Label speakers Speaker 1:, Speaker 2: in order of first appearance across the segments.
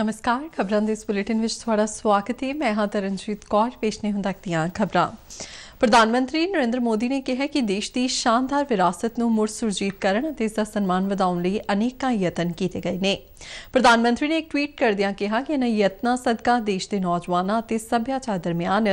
Speaker 1: ਨਮਸਕਾਰ ਖਬਰਾਂ ਦੇ ਇਸ ਬੁਲੇਟਿਨ ਵਿੱਚ ਤੁਹਾਡਾ ਸਵਾਗਤ ਹੈ ਮੈਂ ਹਾਂ ਤਰਨਜੀਤ ਕੌਰ ਪੇਸ਼ ਨੇ ਹੁੰਦਾ ਕਿਆਂ ਖਬਰਾਂ ਪ੍ਰਧਾਨ ਮੰਤਰੀ ਨਰਿੰਦਰ ਮੋਦੀ ਨੇ ਕਿਹਾ ਕਿ ਦੇਸ਼ ਦੀ ਸ਼ਾਨਦਾਰ ਵਿਰਾਸਤ ਨੂੰ ਮੁੜ ਸੁਰਜੀਤ ਕਰਨ ਅਤੇ ਇਸ ਦਾ ਸਨਮਾਨ ਵਧਾਉਣ ਲਈ ਅਨੇਕਾਂ ਯਤਨ ਕੀਤੇ ਗਏ ਨੇ ਪ੍ਰਧਾਨ ਮੰਤਰੀ ਨੇ ਇੱਕ ਟਵੀਟ ਕਰਦਿਆਂ ਕਿਹਾ ਕਿ ਇਹਨਾਂ ਯਤਨਾਂ ਸਦਕਾ ਦੇਸ਼ ਦੇ ਨੌਜਵਾਨਾਂ ਅਤੇ ਸੱਭਿਆਚਾਰ ਦਰਮਿਆਨ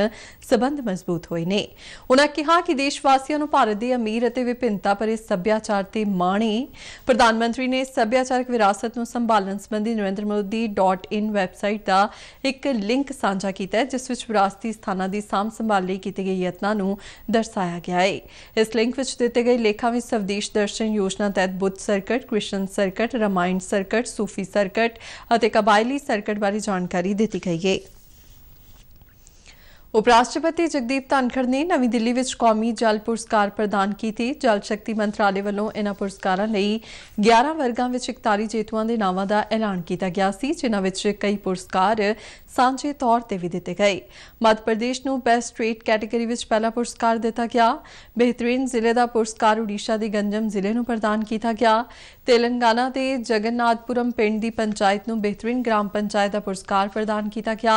Speaker 1: ਸਬੰਧ ਮਜ਼ਬੂਤ ਹੋਏ ਨੇ ਉਹਨਾਂ ਕਿਹਾ ਕਿ ਦੇਸ਼ ਵਾਸੀਆਂ ਨੂੰ ਭਾਰਤ ਦੇ ਅਮੀਰ ਅਤੇ ਵਿਭਿੰਨਤਾ ਭਰੇ ਸੱਭਿਆਚਾਰ ਤੇ ਮਾਣੇ ਪ੍ਰਧਾਨ ਮੰਤਰੀ ਨੇ ਸੱਭਿਆਚਾਰਕ ਵਿਰਾਸਤ ਨੂੰ ਸੰਭਾਲਣ ਸੰਬੰਧੀ narendramodi.in ਵੈਬਸਾਈਟ ਦਾ ਇੱਕ ਲਿੰਕ ਸਾਂਝਾ ਕੀਤਾ ਹੈ ਜਿਸ ਵਿੱਚ ਵਿਰਾਸਤੀ ਸਥਾਨਾਂ ਦੀ ਸਾਂਭ ਸੰਭਾਲ ਲਈ ਕੀਤੇ ਗਏ ਯਤਨਾਂ ਨੂੰ ਦਰਸਾਇਆ ਗਿਆ ਹੈ ਇਸ ਲਿੰਕ ਵਿੱਚ ਦਿੱਤੇ ਗਏ ਲੇਖਾਂ ਵਿੱਚ ਸਵਦੇਸ਼ ਦਰਸ਼ਨ ਯੋਜਨਾ ਤਹਿਤ Buddha circuit Krishna circuit Ramayana circuit ਸੂਫੀ ਸਰਕਟ ਅਤੇ ਕਬਾਇਲੀ ਸਰਕਟ ਬਾਰੇ ਜਾਣਕਾਰੀ ਦਿੱਤੀ ਗਈ ਹੈ ਉਪ ਰਾਸ਼ਟਰਪਤੀ ਜਗਦੀਪ ਧਨਖੜ ਨੇ ਨਵੀਂ ਦਿੱਲੀ ਵਿੱਚ ਕੌਮੀ ਜਲ ਪੁਰਸਕਾਰ ਪ੍ਰਦਾਨ ਕੀਤੇ ਜਲ ਸ਼ਕਤੀ ਮੰਤਰਾਲੇ ਵੱਲੋਂ ਇਹਨਾਂ ਪੁਰਸਕਾਰਾਂ ਲਈ 11 ਵਰਗਾਂ ਵਿੱਚ 41 ਜੇਤੂਆਂ ਦੇ ਨਾਵਾਂ ਦਾ ਐਲਾਨ ਕੀਤਾ ਗਿਆ ਸੀ ਜਿਨ੍ਹਾਂ ਵਿੱਚ ਕਈ ਪੁਰਸਕਾਰ ਸਾਂਝੇ ਤੌਰ ਤੇ ਵੀ ਦਿੱਤੇ ਗਏ ਮੱਧ ਪ੍ਰਦੇਸ਼ ਨੂੰ ਬੈਸਟ ਸਟੇਟ ਕੈਟਾਗਰੀ ਵਿੱਚ ਪਹਿਲਾ ਪੁਰਸਕਾਰ ਦਿੱਤਾ ਗਿਆ ਬਿਹਤਰੀਨ ਜ਼ਿਲ੍ਹੇ ਦਾ ਪੁਰਸਕਾਰ ਓਡੀਸ਼ਾ ਦੇ ਗੰਜਮ ਜ਼ਿਲ੍ਹੇ ਨੂੰ ਪ੍ਰਦਾਨ ਕੀਤਾ ਗਿਆ ਤੇਲੰਗਾਨਾ ਦੇ ਜਗਨਨਾਥਪੁਰਮ ਪਿੰਡ ਦੀ ਪੰਚਾਇਤ ਨੂੰ ਬਿਹਤਰੀਨ ਗ੍ਰਾਮ ਪੰਚਾਇਤ ਦਾ ਪੁਰਸਕਾਰ ਪ੍ਰਦਾਨ ਕੀਤਾ ਗਿਆ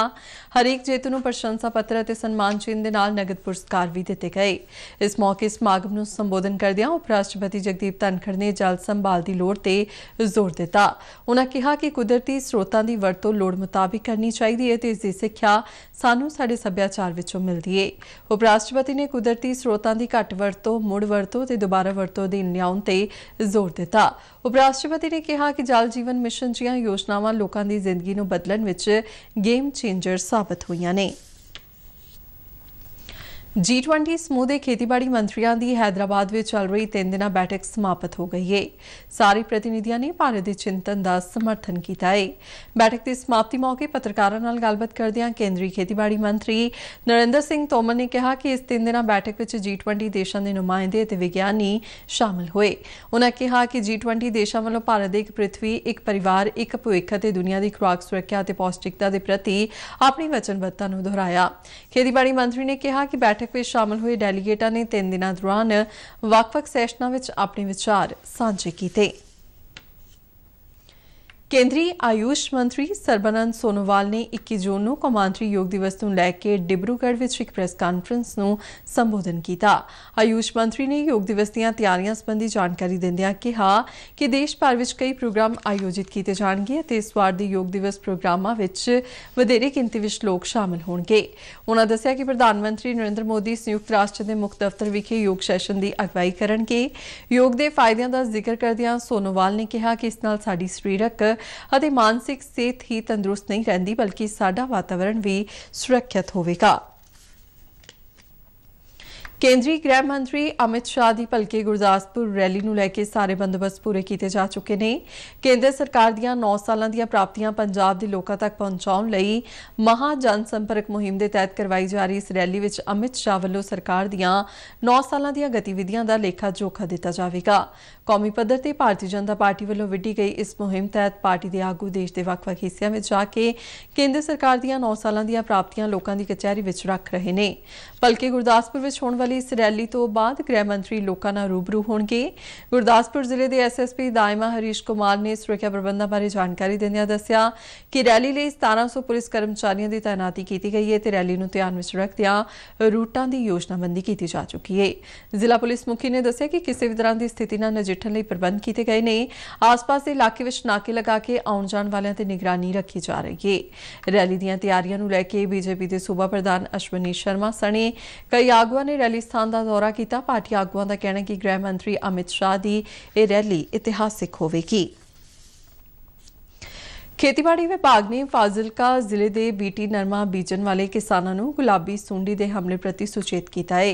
Speaker 1: ਹਰੇਕ ਜੇਤੂ ਨੂੰ ਪ੍ਰਸ਼ੰਸਾ ਪੱਤਰ ਅਤੇ ਸਨਮਾਨ ਚਿੰਨ੍ਹ ਦੇ ਨਾਲ ਨਗਦ ਪੁਰਸਕਾਰ ਵੀ ਦਿੱਤੇ ਗਏ ਇਸ ਮੌਕੇ ਸਮਾਗਮ ਨੂੰ ਸੰਬੋਧਨ ਕਰਦਿਆਂ ਉਪ ਰਾਸ਼ਟਰਪਤੀ ਜਗਦੀਪ ਧਨਖੜ ਨੇ ਜਲ ਸੰਭਾਲ ਦੀ ਲੋੜ ਤੇ ਜ਼ੋਰ ਦਿੱਤਾ ਉਹਨਾਂ ਕਿਹਾ ਕਿ ਕੁਦਰਤੀ ਸਰੋਤਾਂ ਦੀ ਵਰਤੋਂ ਲੋੜ ਮੁਤਾਬਿਕ ਕਰਨੀ ਚਾਹੀਦੀ ਹੈ ਤੇ ਇਸ ਦੀ ਸਿੱਖਿਆ ਸਾਨੂੰ ਸਾਡੇ ਸੱਭਿਆਚਾਰ ਵਿੱਚੋਂ ਮਿਲਦੀ ਹੈ ਉਪ ਰਾਸ਼ਟਰਪਤੀ ਨੇ ਕੁਦਰਤੀ ਸਰੋਤਾਂ ਦੀ ਘੱਟ ਵਰਤੋਂ ਮੁੜ ਵਰਤੋਂ ਤੇ ਦੁਬਾਰਾ ਵਰਤੋਂ ਦੇ ਨਿਆਉਣ ਤੇ ਜ਼ੋਰ ਦਿੱਤਾ ਉਪ ਰਾਸ਼ਟਰਪਤੀ ਨੇ ਕਿਹਾ ਕਿ ਜਲ ਜੀਵਨ ਮਿਸ਼ਨ ਜੀਆਂ ਯੋਜਨਾਵਾਂ ਲੋਕਾਂ ਦੀ ਜ਼ਿੰਦਗੀ ਨੂੰ ਬਦਲਣ ਵਿੱਚ ਗੇਮ ਚੇਂਜਰ ਸਾਬਤ ਹੋਈਆਂ ਨੇ G20 ਸਮੂਹ ਦੇ ਖੇਤੀਬਾੜੀ ਮੰਤਰੀਆਂ ਦੀ ਹైదరాబాద్ ਵਿੱਚ ਚੱਲ ਰਹੀ 3 ਦਿਨਾਂ ਬੈਠਕ ਸਮਾਪਤ ਹੋ ਗਈ ਹੈ। ਸਾਰੇ ਪ੍ਰਤੀਨਿਧੀਆਂ ਨੇ ਭਾਰਤ ਦੇ ਚਿੰਤਨ ਦਾ ਸਮਰਥਨ ਕੀਤਾ ਹੈ। ਬੈਠਕ ਦੀ ਸਮਾਪਤੀ ਮੌਕੇ ਪੱਤਰਕਾਰਾਂ ਨਾਲ ਗੱਲਬਾਤ ਕਰਦਿਆਂ ਕੇਂਦਰੀ ਖੇਤੀਬਾੜੀ ਮੰਤਰੀ ਨਰਿੰਦਰ ਸਿੰਘ ਤੋਮਰ ਨੇ ਕਿਹਾ ਕਿ ਇਸ 3 ਦਿਨਾਂ ਬੈਠਕ ਵਿੱਚ G20 ਦੇਸ਼ਾਂ ਦੇ ਨੁਮਾਇੰਦੇ ਅਤੇ ਵਿਗਿਆਨੀ ਸ਼ਾਮਲ ਹੋਏ। ਉਨ੍ਹਾਂ ਕਿਹਾ ਕਿ G20 ਦੇਸ਼ਾਂ ਵੱਲੋਂ ਭਾਰਤ ਦੇ ਇੱਕ ਪ੍ਰithvi, ਇੱਕ ਪਰਿਵਾਰ, ਇੱਕ ਭਵਿੱਖ ਅਤੇ ਦੁਨੀਆ ਦੀ ਖੁਰਾਕ ਸੁਰੱਖਿਆ ਅਤੇ ਪੌਸ਼ਟਿਕਤਾ ਦੇ ਪ੍ਰਤੀ ਆਪਣੀ ਵਚਨਬੱਧਤਾ ਨੂੰ ਦੁਹਰਾਇਆ। ਖੇਤੀਬਾੜੀ ਮੰਤਰੀ ਨੇ ਕਿਹਾ ਕਿ ਬੈਠਕ ਬੈਠਕ ਵਿੱਚ ਸ਼ਾਮਲ ਹੋਏ ਡੈਲੀਗੇਟਾਂ ਨੇ 3 ਦਿਨਾਂ ਦੌਰਾਨ ਵੱਖ-ਵੱਖ ਸੈਸ਼ਨਾਂ ਵਿੱਚ ਆਪਣੇ ਵਿਚਾਰ ਸਾਂਝੇ ਕੀਤੇ ਕੇਂਦਰੀ ਆਯੂਸ਼ ਮੰਤਰੀ ਸਰਬਨੰਦ ਸੋਨੋਵਾਲ ਨੇ 21 ਜੂਨ ਨੂੰ ਕਮਾਂਤਰੀ ਯੋਗ ਦਿਵਸ ਨੂੰ ਲੈ ਕੇ ਡਿਬਰੂਗੜ੍ਹ ਵਿੱਚ ਇੱਕ ਪ੍ਰੈਸ ਕਾਨਫਰੰਸ ਨੂੰ ਸੰਬੋਧਨ ਕੀਤਾ ਆਯੂਸ਼ ਮੰਤਰੀ ਨੇ ਯੋਗ ਦਿਵਸ ਦੀਆਂ ਤਿਆਰੀਆਂ ਸੰਬੰਧੀ ਜਾਣਕਾਰੀ ਦਿੰਦਿਆਂ ਕਿਹਾ ਕਿ ਦੇਸ਼ ਭਰ ਵਿੱਚ ਕਈ ਪ੍ਰੋਗਰਾਮ ਆਯੋਜਿਤ ਕੀਤੇ ਜਾਣਗੇ ਅਤੇ ਇਸ ਵਾਰ ਦੇ ਯੋਗ ਦਿਵਸ ਪ੍ਰੋਗਰਾਮਾਂ ਵਿੱਚ ਵਧੇਰੇ ਗਿਣਤੀ ਵਿੱਚ ਲੋਕ ਸ਼ਾਮਲ ਹੋਣਗੇ ਉਹਨਾਂ ਦੱਸਿਆ ਕਿ ਪ੍ਰਧਾਨ ਮੰਤਰੀ ਨਰਿੰਦਰ ਮੋਦੀ ਸੰਯੁਕਤ ਰਾਸ਼ਟਰ ਦੇ ਮੁੱਖ ਦਫ਼ਤਰ ਵਿਖੇ ਯੋਗ ਸੈਸ਼ਨ ਦੀ ਅਗਵਾਈ ਕਰਨਗੇ ਯੋਗ ਦੇ ਫਾਇਦਿਆਂ ਦਾ ਜ਼ਿਕਰ ਕਰਦਿਆਂ ਸੋਨੋਵਾਲ ਨੇ ਕਿਹਾ ਕਿ ਇਸ ਨਾਲ ਸਾਡੀ ਸਰੀਰਕ ਅਤੇ ਮਾਨਸਿਕ ਸਿਹਤ ਹੀ ਤੰਦਰੁਸਤ ਨਹੀਂ ਰਹਿੰਦੀ ਬਲਕਿ ਸਾਡਾ ਵਾਤਾਵਰਣ ਵੀ ਸੁਰੱਖਿਅਤ ਹੋਵੇਗਾ ਕੇਂਦਰੀ ਗ੍ਰਹਿ ਮੰਤਰੀ ਅਮਿਤ ਸ਼ਾਹ ਦੀ ਭਲਕੇ ਗੁਰਦਾਸਪੁਰ ਰੈਲੀ ਨੂੰ ਲੈ ਕੇ ਸਾਰੇ ਬੰਦੋਬਸਤ ਪੂਰੇ ਕੀਤੇ ਜਾ ਚੁੱਕੇ ਨੇ ਕੇਂਦਰ ਸਰਕਾਰ ਦੀਆਂ 9 ਸਾਲਾਂ ਦੀਆਂ ਪ੍ਰਾਪਤੀਆਂ ਪੰਜਾਬ ਦੇ ਲੋਕਾਂ ਤੱਕ ਪਹੁੰਚਾਉਣ ਲਈ ਮਹਾ ਜਨ ਸੰਪਰਕ ਮੁਹਿੰਮ ਦੇ ਤਹਿਤ ਕਰਵਾਈ ਜਾ ਰਹੀ ਇਸ ਰੈਲੀ ਵਿੱਚ ਅਮਿਤ ਸ਼ਾਹ ਵੱਲੋਂ ਸਰਕਾਰ ਦੀਆਂ 9 ਸਾਲਾਂ ਦੀਆਂ ਗਤੀਵਿਧੀਆਂ ਦਾ ਲੇਖਾ ਜੋਖਾ ਦਿੱਤਾ ਜਾਵੇਗਾ ਕੌਮੀ ਪੱਧਰ ਤੇ ਭਾਰਤੀ ਜਨਤਾ ਪਾਰਟੀ ਵੱਲੋਂ ਵਿੱਢੀ ਗਈ ਇਸ ਮੁਹਿੰਮ ਤਹਿਤ ਪਾਰਟੀ ਦੇ ਆਗੂ ਦੇਸ਼ ਦੇ ਵੱਖ-ਵੱਖ ਹਿੱਸਿਆਂ ਵਿੱਚ ਜਾ ਕੇ ਕੇਂਦਰ ਸਰਕਾਰ ਦੀਆਂ 9 ਸਾਲਾਂ ਦੀਆਂ ਪ੍ਰਾਪਤੀਆਂ ਲੋਕਾਂ ਦੀ ਕਚਹਿਰੀ ਵਿੱਚ ਰੱਖ ਰਹੇ ਨੇ ਬਲਕਿ ਗੁਰਦਾਸਪੁਰ ਵਿੱਚ ਹੋਣ ਵਾਲੀ ਵਾਲੀ ਇਸ ਰੈਲੀ ਤੋਂ ਬਾਅਦ ਗ੍ਰਹਿ ਮੰਤਰੀ ਲੋਕਾਂ ਨਾਲ ਰੂਬਰੂ ਹੋਣਗੇ ਗੁਰਦਾਸਪੁਰ ਜ਼ਿਲ੍ਹੇ ਦੇ ਐਸਐਸਪੀ ਦਾਇਮਾ ਹਰੀਸ਼ ਕੁਮਾਰ ਨੇ ਸੁਰੱਖਿਆ ਪ੍ਰਬੰਧਾਂ ਬਾਰੇ ਜਾਣਕਾਰੀ ਦਿੰਦਿਆਂ ਦੱਸਿਆ ਕਿ ਰੈਲੀ ਲਈ 1700 ਪੁਲਿਸ ਕਰਮਚਾਰੀਆਂ ਦੀ ਤਾਇਨਾਤੀ ਕੀਤੀ ਗਈ ਹੈ ਤੇ ਰੈਲੀ ਨੂੰ ਧਿਆਨ ਵਿੱਚ ਰੱਖਦਿਆਂ ਰੂਟਾਂ ਦੀ ਯੋਜਨਾਬੰਦੀ ਕੀਤੀ ਜਾ ਚੁੱਕੀ ਹੈ ਜ਼ਿਲ੍ਹਾ ਪੁਲਿਸ ਮੁਖੀ ਨੇ ਦੱਸਿਆ ਕਿ ਕਿਸੇ ਵੀ ਤਰ੍ਹਾਂ ਦੀ ਸਥਿਤੀ ਨਾਲ ਨਜਿੱਠਣ ਲਈ ਪ੍ਰਬੰਧ ਕੀਤੇ ਗਏ ਨੇ ਆਸ-ਪਾਸ ਦੇ ਇਲਾਕੇ ਵਿੱਚ ਨਾਕੇ ਲਗਾ ਕੇ ਆਉਣ ਜਾਣ ਵਾਲਿਆਂ ਤੇ ਨਿਗਰਾਨੀ ਰੱਖੀ ਜਾ ਰਹੀ ਹੈ ਰੈਲੀ ਦੀਆਂ ਤਿਆਰੀਆਂ ਨੂੰ ਲੈ ਕੇ ਬੀਜੇਪੀ ਦੇ ਸੂਬਾ ਪ੍ਰਧਾਨ ਅਸ਼ਵਨੀ ਸ਼ਰਮਾ ਸਣੇ ਕਈ ਆਗੂਆਂ ਨੇ ਰੈਲੀ ਪਾਕਿਸਤਾਨ ਦਾ ਦੌਰਾ ਕੀਤਾ ਪਾਰਟੀ ਆਗੂਆਂ ਦਾ ਕਹਿਣਾ ਕਿ ਗ੍ਰਹਿ ਮੰਤਰੀ ਅਮਿਤ ਸ਼ਾਹ ਦੀ ਇਹ ਰੈਲੀ ਇਤਿਹਾਸਿਕ ਹੋਵੇਗੀ ਖੇਤੀਬਾੜੀ ਵਿਭਾਗ ਨੇ ਫਾਜ਼ਿਲਕਾ ਜ਼ਿਲ੍ਹੇ ਦੇ ਬੀਟੀ ਨਰਮਾ ਬੀਜਣ ਵਾਲੇ ਕਿਸਾਨਾਂ ਨੂੰ ਗੁਲਾਬੀ ਸੁੰਡੀ ਦੇ ਹਮਲੇ ਪ੍ਰਤੀ ਸੁਚੇਤ ਕੀਤਾ ਹੈ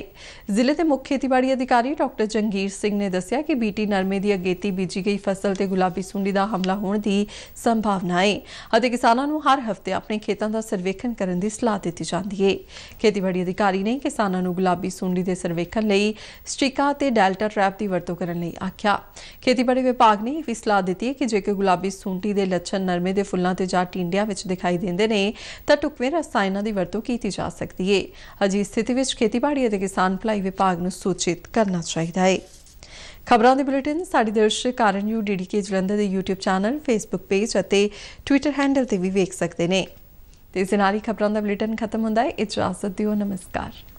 Speaker 1: ਜ਼ਿਲ੍ਹੇ ਦੇ ਮੁੱਖ ਖੇਤੀਬਾੜੀ ਅਧਿਕਾਰੀ ਡਾਕਟਰ ਜੰਗੀਰ ਸਿੰਘ ਨੇ ਦੱਸਿਆ ਕਿ ਬੀਟੀ ਨਰਮੇ ਦੀ ਅਗੇਤੀ ਬੀਜੀ ਗਈ ਫਸਲ ਤੇ ਗੁਲਾਬੀ ਸੁੰਡੀ ਦਾ ਹਮਲਾ ਹੋਣ ਦੀ ਸੰਭਾਵਨਾ ਹੈ ਅਤੇ ਕਿਸਾਨਾਂ ਨੂੰ ਹਰ ਹਫ਼ਤੇ ਆਪਣੇ ਖੇਤਾਂ ਦਾ ਸਰਵੇਖਣ ਕਰਨ ਦੀ ਸਲਾਹ ਦਿੱਤੀ ਜਾਂਦੀ ਹੈ ਖੇਤੀਬਾੜੀ ਅਧਿਕਾਰੀ ਨੇ ਕਿਸਾਨਾਂ ਨੂੰ ਗੁਲਾਬੀ ਸੁੰਡੀ ਦੇ ਸਰਵੇਖਣ ਲਈ ਸਟ੍ਰਿਕਾ ਤੇ ਡੈਲਟਾ ਟ੍ਰੈਪ ਦੀ ਵਰਤੋਂ ਕਰਨ ਲਈ ਆਖਿਆ ਖੇਤੀਬਾੜੀ ਵਿਭਾਗ ਨੇ ਇਹ ਵੀ ਸਲਾਹ ਦਿੱਤੀ ਹੈ ਕਿ ਜੇਕਰ ਗੁਲਾਬੀ ਸੁੰਡੀ ਦੇ ਲੱਛਣ ਨਰਮੇ ਦੇ ਫੁੱਲਾਂ ਤੇ ਜਾਂ ਟਿੰਡਿਆਂ ਵਿੱਚ ਦਿਖਾਈ ਦਿੰਦੇ ਨੇ ਤਾਂ ਟੁਕਵੇਂ ਰਸਾਇਣਾਂ ਦੀ ਵਰਤੋਂ ਕੀਤੀ ਜਾ ਸਕਦੀ ਹੈ ਅਜੀ ਸਥਿਤੀ ਵਿੱਚ ਖੇਤੀਬਾੜੀ ਅਤੇ ਕਿਸਾਨ ਭਲਾਈ ਵਿਭਾਗ ਨੂੰ ਸੂਚਿਤ ਕਰਨਾ ਚਾਹੀਦਾ ਹੈ ਖਬਰਾਂ ਦੇ ਬੁਲੇਟਿਨ ਸਾਡੇ ਦਰਸ਼ਕ ਆਰਨ ਯੂ ਡੀਡੀਕੇ ਜਲੰਧਰ ਦੇ YouTube ਚੈਨਲ Facebook ਪੇਜ ਅਤੇ Twitter ਹੈਂਡਲ ਤੇ ਵੀ ਵੇਖ ਸਕਦੇ ਨੇ ਤੇ ਇਸ ਨਾਲ ਹੀ ਖਬਰਾਂ ਦਾ ਬੁਲੇਟਿਨ ਖਤਮ ਹੁੰਦਾ ਹੈ ਇਜਾਜ਼ਤ ਦਿਓ ਨਮਸਕਾਰ